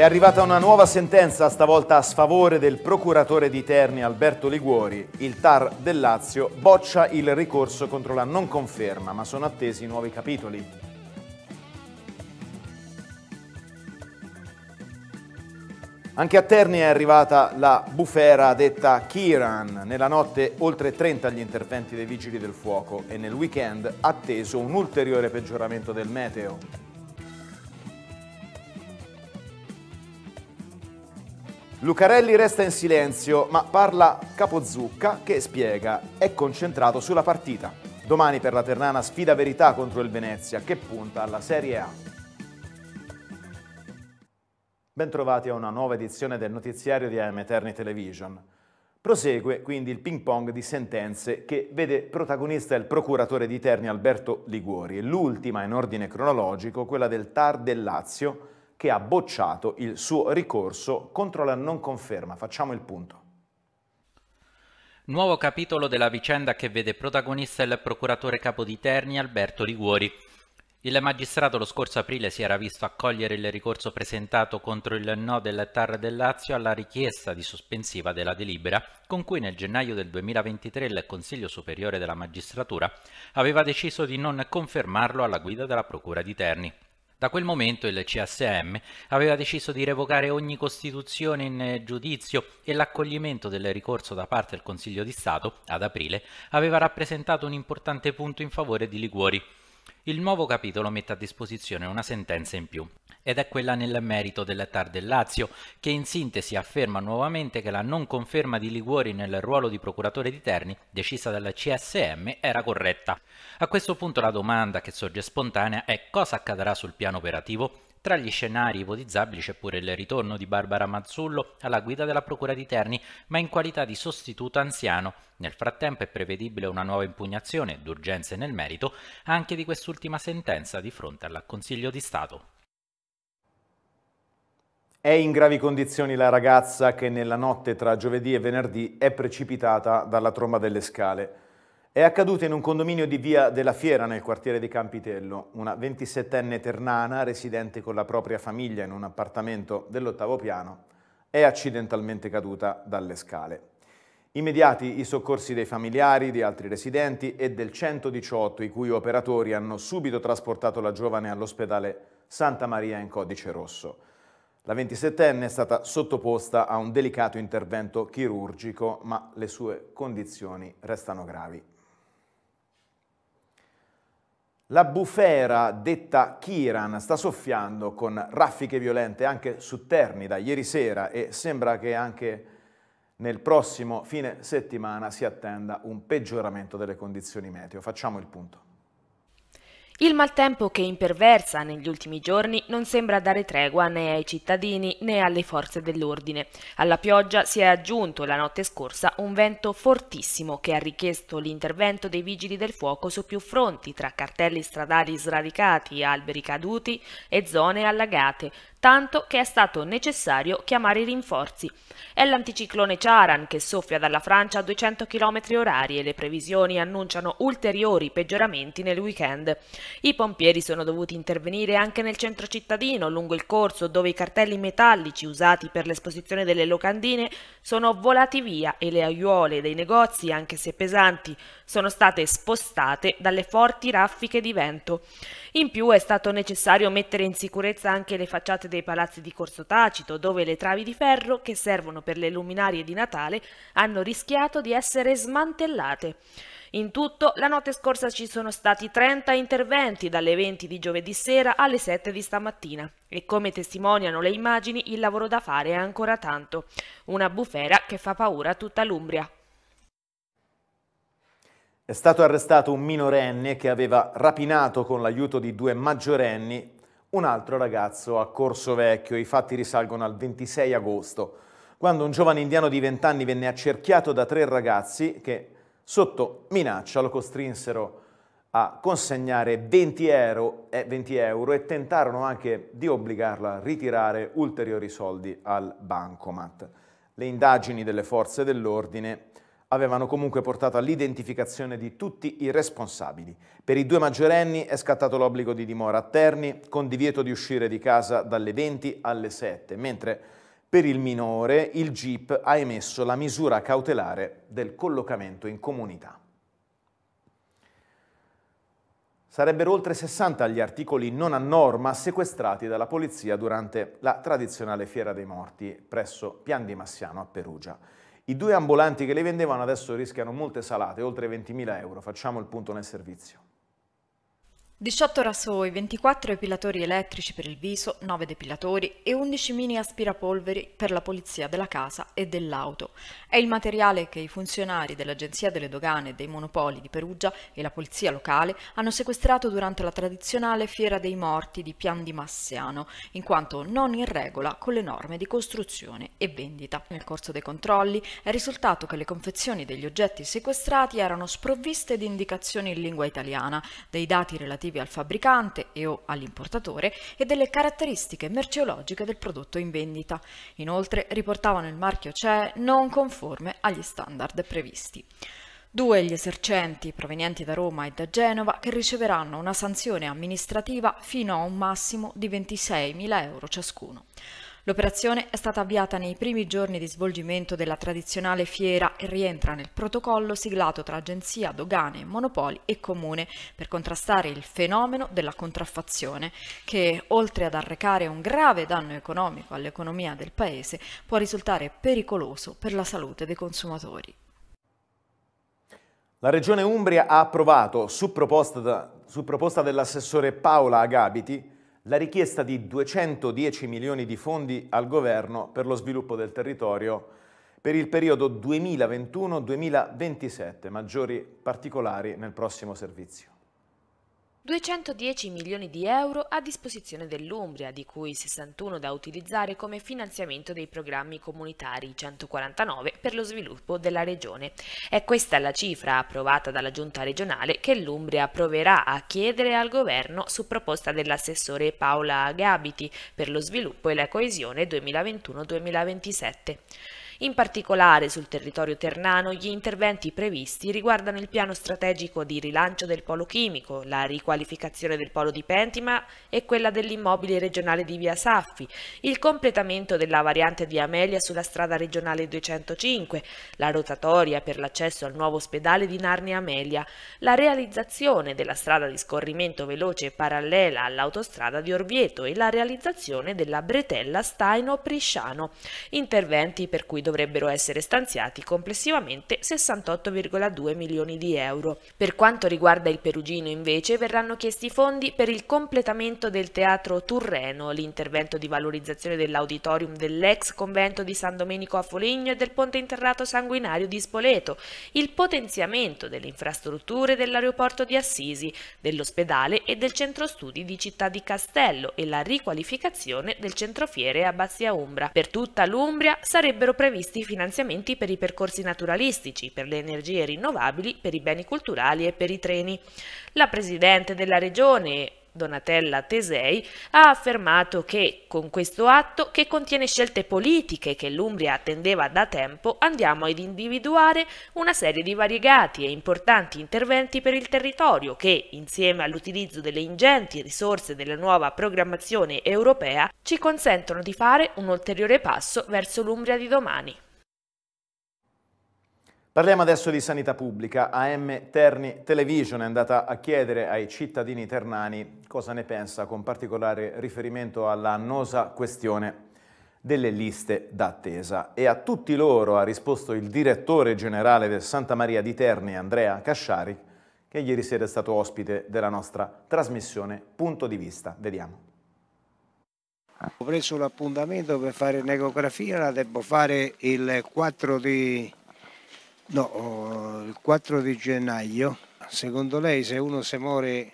È arrivata una nuova sentenza, stavolta a sfavore del procuratore di Terni Alberto Liguori. Il TAR del Lazio boccia il ricorso contro la non conferma, ma sono attesi nuovi capitoli. Anche a Terni è arrivata la bufera detta Kiran. Nella notte oltre 30 gli interventi dei vigili del fuoco e nel weekend atteso un ulteriore peggioramento del meteo. Lucarelli resta in silenzio, ma parla Capozucca che spiega è concentrato sulla partita. Domani per la Ternana sfida verità contro il Venezia che punta alla Serie A. Bentrovati a una nuova edizione del notiziario di AM Eterni Television. Prosegue quindi il ping pong di sentenze che vede protagonista il procuratore di Terni Alberto Liguori e l'ultima in ordine cronologico, quella del TAR del Lazio, che ha bocciato il suo ricorso contro la non conferma. Facciamo il punto. Nuovo capitolo della vicenda che vede protagonista il procuratore capo di Terni Alberto Liguori. Il magistrato lo scorso aprile si era visto accogliere il ricorso presentato contro il no del TAR del Lazio alla richiesta di sospensiva della delibera con cui nel gennaio del 2023 il Consiglio Superiore della Magistratura aveva deciso di non confermarlo alla guida della Procura di Terni. Da quel momento il CSM aveva deciso di revocare ogni costituzione in eh, giudizio e l'accoglimento del ricorso da parte del Consiglio di Stato, ad aprile, aveva rappresentato un importante punto in favore di Liguori. Il nuovo capitolo mette a disposizione una sentenza in più ed è quella nel merito del TAR del Lazio, che in sintesi afferma nuovamente che la non conferma di Liguori nel ruolo di procuratore di Terni, decisa dal CSM, era corretta. A questo punto la domanda che sorge spontanea è cosa accadrà sul piano operativo? Tra gli scenari ipotizzabili c'è pure il ritorno di Barbara Mazzullo alla guida della Procura di Terni, ma in qualità di sostituto anziano. Nel frattempo è prevedibile una nuova impugnazione, d'urgenza e nel merito, anche di quest'ultima sentenza di fronte al Consiglio di Stato. È in gravi condizioni la ragazza che nella notte tra giovedì e venerdì è precipitata dalla tromba delle scale. È accaduta in un condominio di Via della Fiera nel quartiere di Campitello. Una 27enne ternana, residente con la propria famiglia in un appartamento dell'ottavo piano, è accidentalmente caduta dalle scale. Immediati i soccorsi dei familiari, di altri residenti e del 118, i cui operatori hanno subito trasportato la giovane all'ospedale Santa Maria in Codice Rosso. La 27enne è stata sottoposta a un delicato intervento chirurgico, ma le sue condizioni restano gravi. La bufera detta Kiran sta soffiando con raffiche violente anche su Terni da ieri sera e sembra che anche nel prossimo fine settimana si attenda un peggioramento delle condizioni meteo. Facciamo il punto. Il maltempo che imperversa negli ultimi giorni non sembra dare tregua né ai cittadini né alle forze dell'ordine. Alla pioggia si è aggiunto la notte scorsa un vento fortissimo che ha richiesto l'intervento dei vigili del fuoco su più fronti, tra cartelli stradali sradicati, alberi caduti e zone allagate, tanto che è stato necessario chiamare i rinforzi. È l'anticiclone Charan che soffia dalla Francia a 200 km orari e le previsioni annunciano ulteriori peggioramenti nel weekend. I pompieri sono dovuti intervenire anche nel centro cittadino, lungo il corso, dove i cartelli metallici usati per l'esposizione delle locandine sono volati via e le aiuole dei negozi, anche se pesanti, sono state spostate dalle forti raffiche di vento. In più è stato necessario mettere in sicurezza anche le facciate dei palazzi di Corso Tacito, dove le travi di ferro che servono per le luminarie di Natale hanno rischiato di essere smantellate. In tutto, la notte scorsa ci sono stati 30 interventi dalle 20 di giovedì sera alle 7 di stamattina e come testimoniano le immagini il lavoro da fare è ancora tanto. Una bufera che fa paura a tutta l'Umbria. È stato arrestato un minorenne che aveva rapinato con l'aiuto di due maggiorenni un altro ragazzo a Corso Vecchio. I fatti risalgono al 26 agosto, quando un giovane indiano di 20 anni venne accerchiato da tre ragazzi che sotto minaccia lo costrinsero a consegnare 20 euro, eh, 20 euro e tentarono anche di obbligarlo a ritirare ulteriori soldi al bancomat. Le indagini delle forze dell'ordine avevano comunque portato all'identificazione di tutti i responsabili. Per i due maggiorenni è scattato l'obbligo di dimora a Terni, con divieto di uscire di casa dalle 20 alle 7, mentre per il minore il GIP ha emesso la misura cautelare del collocamento in comunità. Sarebbero oltre 60 gli articoli non a norma sequestrati dalla polizia durante la tradizionale Fiera dei Morti presso Pian di Massiano a Perugia. I due ambulanti che le vendevano adesso rischiano molte salate, oltre 20.000 euro, facciamo il punto nel servizio. 18 rasoi, 24 epilatori elettrici per il viso, 9 depilatori e 11 mini aspirapolveri per la pulizia della casa e dell'auto. È il materiale che i funzionari dell'Agenzia delle Dogane e dei Monopoli di Perugia e la polizia locale hanno sequestrato durante la tradizionale Fiera dei Morti di Pian di Massiano, in quanto non in regola con le norme di costruzione e vendita. Nel corso dei controlli è risultato che le confezioni degli oggetti sequestrati erano sprovviste di indicazioni in lingua italiana, dei dati relativi relativi al fabbricante e o all'importatore e delle caratteristiche merceologiche del prodotto in vendita. Inoltre riportavano il marchio CE non conforme agli standard previsti. Due gli esercenti provenienti da Roma e da Genova che riceveranno una sanzione amministrativa fino a un massimo di 26.000 euro ciascuno. L'operazione è stata avviata nei primi giorni di svolgimento della tradizionale fiera e rientra nel protocollo siglato tra agenzia, dogane, monopoli e comune per contrastare il fenomeno della contraffazione che, oltre ad arrecare un grave danno economico all'economia del Paese, può risultare pericoloso per la salute dei consumatori. La Regione Umbria ha approvato, su proposta, proposta dell'assessore Paola Agabiti, la richiesta di 210 milioni di fondi al governo per lo sviluppo del territorio per il periodo 2021-2027, maggiori particolari nel prossimo servizio. 210 milioni di euro a disposizione dell'Umbria, di cui 61 da utilizzare come finanziamento dei programmi comunitari, 149 per lo sviluppo della regione. È questa la cifra approvata dalla Giunta regionale che l'Umbria proverà a chiedere al governo su proposta dell'assessore Paola Gabiti per lo sviluppo e la coesione 2021-2027. In particolare sul territorio ternano gli interventi previsti riguardano il piano strategico di rilancio del polo chimico, la riqualificazione del polo di Pentima e quella dell'immobile regionale di Via Saffi, il completamento della variante di Amelia sulla strada regionale 205, la rotatoria per l'accesso al nuovo ospedale di Narnia Amelia, la realizzazione della strada di scorrimento veloce parallela all'autostrada di Orvieto e la realizzazione della bretella Staino-Prisciano, interventi per cui dovrebbero essere stanziati complessivamente 68,2 milioni di euro. Per quanto riguarda il Perugino invece verranno chiesti fondi per il completamento del Teatro Turreno, l'intervento di valorizzazione dell'auditorium dell'ex convento di San Domenico a Foligno e del ponte interrato sanguinario di Spoleto, il potenziamento delle infrastrutture dell'aeroporto di Assisi, dell'ospedale e del centro studi di Città di Castello e la riqualificazione del centro fiere Abbazia Umbra. Per tutta l'Umbria sarebbero previsti previsti finanziamenti per i percorsi naturalistici, per le energie rinnovabili, per i beni culturali e per i treni. La Presidente della Regione, Donatella Tesei, ha affermato che con questo atto, che contiene scelte politiche che l'Umbria attendeva da tempo, andiamo ad individuare una serie di variegati e importanti interventi per il territorio che, insieme all'utilizzo delle ingenti risorse della nuova programmazione europea, ci consentono di fare un ulteriore passo verso l'Umbria di domani. Parliamo adesso di sanità pubblica. AM Terni Television è andata a chiedere ai cittadini ternani cosa ne pensa, con particolare riferimento alla annosa questione delle liste d'attesa. E a tutti loro ha risposto il direttore generale del Santa Maria di Terni, Andrea Casciari, che ieri sera è stato ospite della nostra trasmissione Punto di Vista. Vediamo. Ho preso l'appuntamento per fare l'ecografia, la devo fare il 4 di No, oh, il 4 di gennaio, secondo lei se uno si muore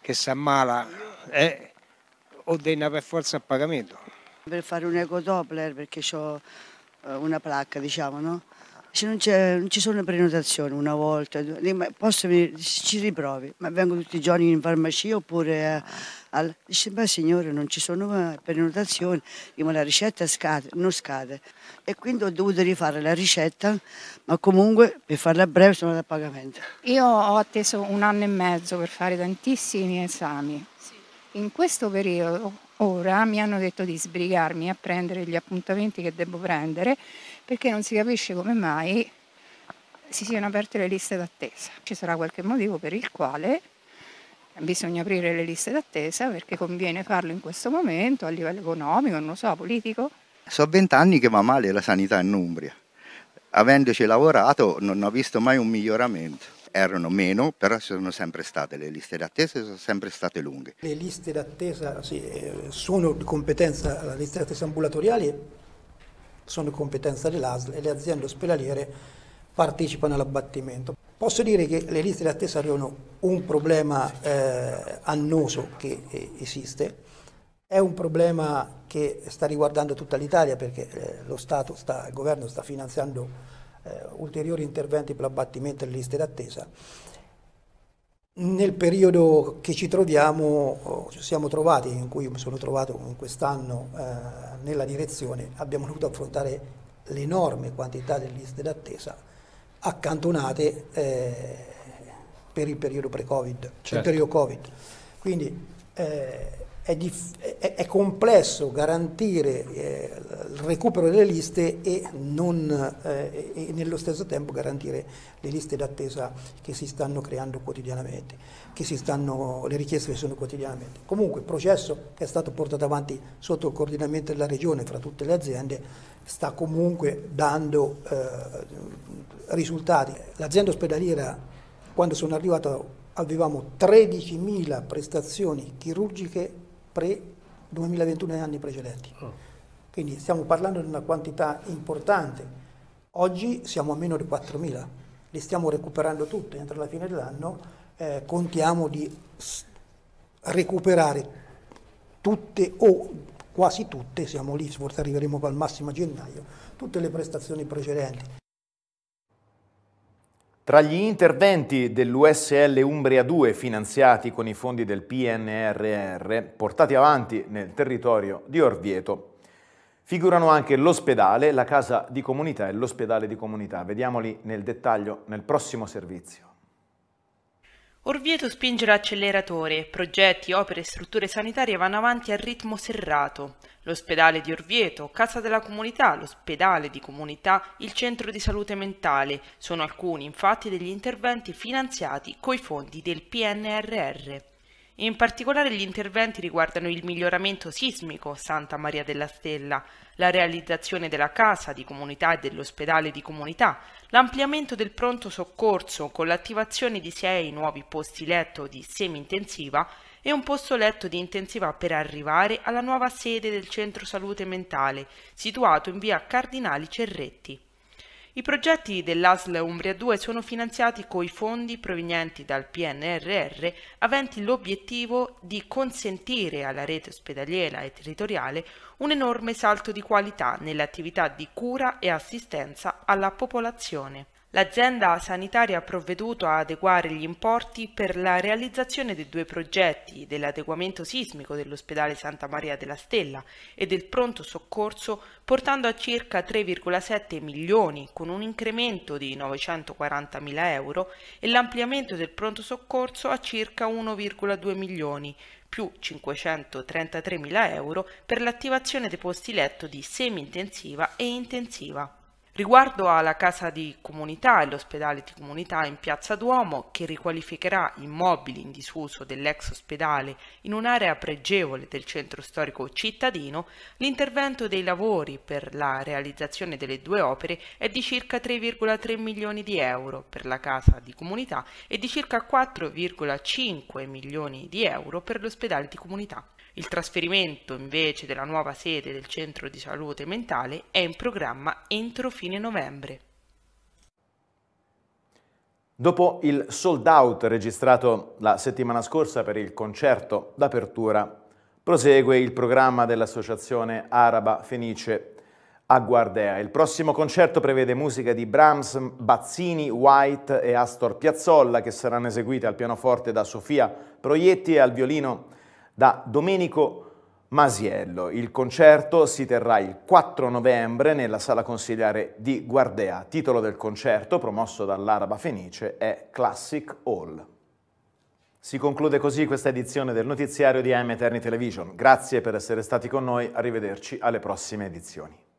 che si ammala eh, o dena per forza a pagamento? Per fare un eco ecodoppler perché ho eh, una placca diciamo no? se non, non, ci sono prenotazioni una volta, posso venire, ci riprovi, ma vengo tutti i giorni in farmacia oppure eh, al, dice beh signore non ci sono eh, prenotazioni, ma la ricetta scade, non scade e quindi ho dovuto rifare la ricetta, ma comunque per farla breve sono da pagamento. Io ho atteso un anno e mezzo per fare tantissimi esami, in questo periodo ora mi hanno detto di sbrigarmi a prendere gli appuntamenti che devo prendere perché non si capisce come mai si siano aperte le liste d'attesa. Ci sarà qualche motivo per il quale bisogna aprire le liste d'attesa perché conviene farlo in questo momento a livello economico, non lo so, politico. So vent'anni che va male la sanità in Umbria. Avendoci lavorato non ho visto mai un miglioramento. Erano meno, però sono sempre state le liste d'attesa, sono sempre state lunghe. Le liste d'attesa sì, eh, sono di competenza, la lista d'attesa ambulatoriale sono competenza dell'ASL e le aziende ospedaliere partecipano all'abbattimento. Posso dire che le liste d'attesa sono un problema eh, annoso che eh, esiste, è un problema che sta riguardando tutta l'Italia perché eh, lo Stato, sta, il governo sta finanziando eh, ulteriori interventi per l'abbattimento delle liste d'attesa nel periodo che ci troviamo, oh, ci siamo trovati, in cui mi sono trovato quest'anno eh, nella direzione, abbiamo dovuto affrontare l'enorme quantità delle liste d'attesa accantonate eh, per il periodo pre-Covid, certo. il periodo Covid. Quindi eh, è, è, è complesso garantire eh, il recupero delle liste e, non, eh, e nello stesso tempo garantire le liste d'attesa che si stanno creando quotidianamente, stanno, le richieste che sono quotidianamente. Comunque il processo che è stato portato avanti sotto il coordinamento della Regione fra tutte le aziende sta comunque dando eh, risultati. L'azienda ospedaliera, quando sono arrivato, avevamo 13.000 prestazioni chirurgiche pre-2021 e anni precedenti. Oh. Quindi stiamo parlando di una quantità importante. Oggi siamo a meno di 4.000, li stiamo recuperando tutte entro la fine dell'anno, eh, contiamo di recuperare tutte o quasi tutte, siamo lì, forse arriveremo al massimo a gennaio, tutte le prestazioni precedenti. Tra gli interventi dell'USL Umbria 2 finanziati con i fondi del PNRR portati avanti nel territorio di Orvieto figurano anche l'ospedale, la casa di comunità e l'ospedale di comunità. Vediamoli nel dettaglio nel prossimo servizio. Orvieto spinge l'acceleratore, progetti, opere e strutture sanitarie vanno avanti a ritmo serrato. L'ospedale di Orvieto, Casa della Comunità, l'ospedale di comunità, il centro di salute mentale sono alcuni infatti degli interventi finanziati coi fondi del PNRR. In particolare gli interventi riguardano il miglioramento sismico Santa Maria della Stella, la realizzazione della casa di comunità e dell'ospedale di comunità, l'ampliamento del pronto soccorso con l'attivazione di sei nuovi posti letto di semi-intensiva e un posto letto di intensiva per arrivare alla nuova sede del centro salute mentale, situato in via Cardinali Cerretti. I progetti dell'ASL Umbria 2 sono finanziati coi fondi provenienti dal PNRR aventi l'obiettivo di consentire alla rete ospedaliera e territoriale un enorme salto di qualità nell'attività di cura e assistenza alla popolazione. L'azienda sanitaria ha provveduto a adeguare gli importi per la realizzazione dei due progetti dell'adeguamento sismico dell'ospedale Santa Maria della Stella e del pronto soccorso portando a circa 3,7 milioni con un incremento di 940 mila euro e l'ampliamento del pronto soccorso a circa 1,2 milioni più 533 mila euro per l'attivazione dei posti letto di semi-intensiva e intensiva. Riguardo alla casa di comunità e l'ospedale di comunità in Piazza Duomo, che riqualificherà immobili in disuso dell'ex ospedale in un'area pregevole del centro storico cittadino, l'intervento dei lavori per la realizzazione delle due opere è di circa 3,3 milioni di euro per la casa di comunità e di circa 4,5 milioni di euro per l'ospedale di comunità. Il trasferimento invece della nuova sede del centro di salute mentale è in programma entro fine novembre. Dopo il sold out registrato la settimana scorsa per il concerto d'apertura, prosegue il programma dell'associazione araba Fenice a Guardea. Il prossimo concerto prevede musica di Brahms, Bazzini, White e Astor Piazzolla che saranno eseguite al pianoforte da Sofia Proietti e al violino da Domenico Masiello. Il concerto si terrà il 4 novembre nella sala consigliare di Guardea. Titolo del concerto, promosso dall'Araba Fenice, è Classic Hall. Si conclude così questa edizione del notiziario di AM Eterni Television. Grazie per essere stati con noi, arrivederci alle prossime edizioni.